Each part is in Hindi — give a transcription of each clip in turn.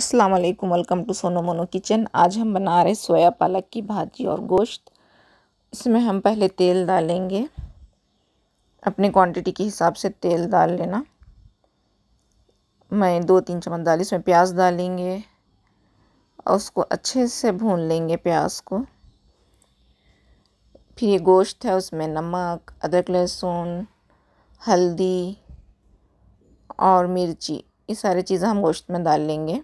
अस्सलाम वालेकुम welcome to Sono Mono kitchen आज हम बना रहे सोया पालक की भाजी और गोश्त इसमें हम पहले तेल डालेंगे अपने क्वांटिटी के हिसाब से तेल डाल लेना मैं दो तीन चम्मच डाली इसमें प्याज डालेंगे और उसको अच्छे से भून लेंगे प्याज को फिर ये गोश्त है उसमें नमक अदरक लहसुन हल्दी और मिर्ची ये सारी चीज़ें हम गोश्त में डाल लेंगे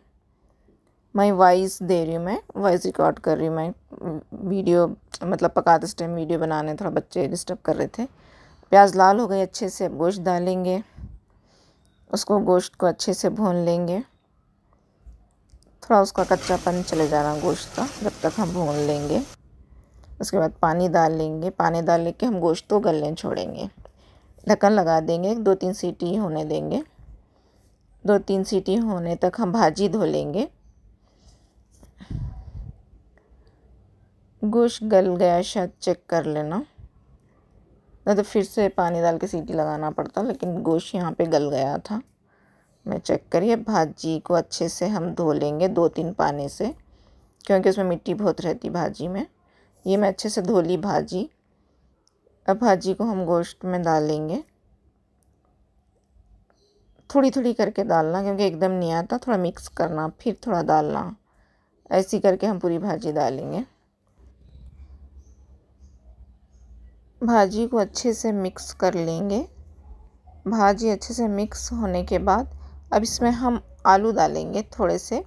मैं वॉइस दे रही हूँ मैं वॉइस रिकॉर्ड कर रही हूँ मैं वीडियो मतलब पकाते टाइम वीडियो बनाने थोड़ा बच्चे डिस्टर्ब कर रहे थे प्याज लाल हो गई अच्छे से अब गोश्त डालेंगे उसको गोश्त को अच्छे से भून लेंगे थोड़ा उसका कच्चापन चले जाना गोश्त का जब तक हम भून लेंगे उसके बाद पानी डाल लेंगे पानी डाल लेके हम गोश्त को गलने छोड़ेंगे ढक्कन लगा देंगे दो तीन सीटी होने देंगे दो तीन सीटी होने तक हम भाजी धो लेंगे गोश्त गल गया शायद चेक कर लेना नहीं तो फिर से पानी डाल के सीटी लगाना पड़ता लेकिन गोश्त यहाँ पे गल गया था मैं चेक करिए भाजी को अच्छे से हम धो लेंगे दो तीन पानी से क्योंकि उसमें मिट्टी बहुत रहती भाजी में ये मैं अच्छे से धो ली भाजी अब भाजी को हम गोश्त में डालेंगे थोड़ी थोड़ी करके डालना क्योंकि एकदम नहीं आता थोड़ा मिक्स करना फिर थोड़ा डालना ऐसी करके हम पूरी भाजी डालेंगे भाजी को अच्छे से मिक्स कर लेंगे भाजी अच्छे से मिक्स होने के बाद अब इसमें हम आलू डालेंगे थोड़े से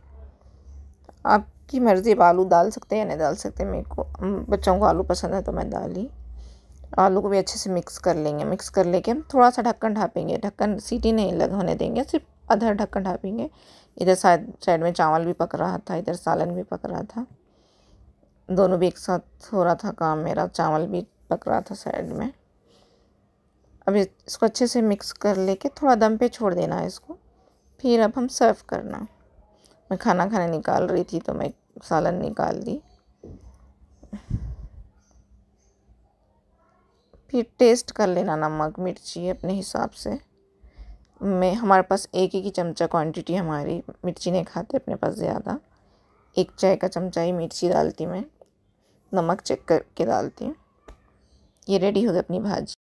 आपकी मर्ज़ी आप आलू डाल सकते हैं या नहीं डाल सकते मेरे को बच्चों को आलू पसंद है तो मैं डाली आलू को भी अच्छे से मिक्स कर लेंगे मिक्स कर लेके हम थोड़ा सा ढक्कन ढापेंगे ढक्कन सीटी नहीं लग होने देंगे सिर्फ अधर ढक्कन ढापेंगे इधर साइड साइड में चावल भी पक रहा था इधर सालन भी पक रहा था दोनों भी एक साथ हो रहा था काम मेरा चावल भी पक रहा था साइड में अब इसको अच्छे से मिक्स कर लेके थोड़ा दम पे छोड़ देना है इसको फिर अब हम सर्व करना मैं खाना खाने निकाल रही थी तो मैं सालन निकाल दी फिर टेस्ट कर लेना नमक मिर्ची अपने हिसाब से मैं हमारे पास एक ही चमचा क्वांटिटी हमारी मिर्ची नहीं खाते अपने पास ज़्यादा एक चाय का चमचा ही मिर्ची डालती मैं नमक चेक करके डालती हूँ ये रेडी हो गए अपनी भाजी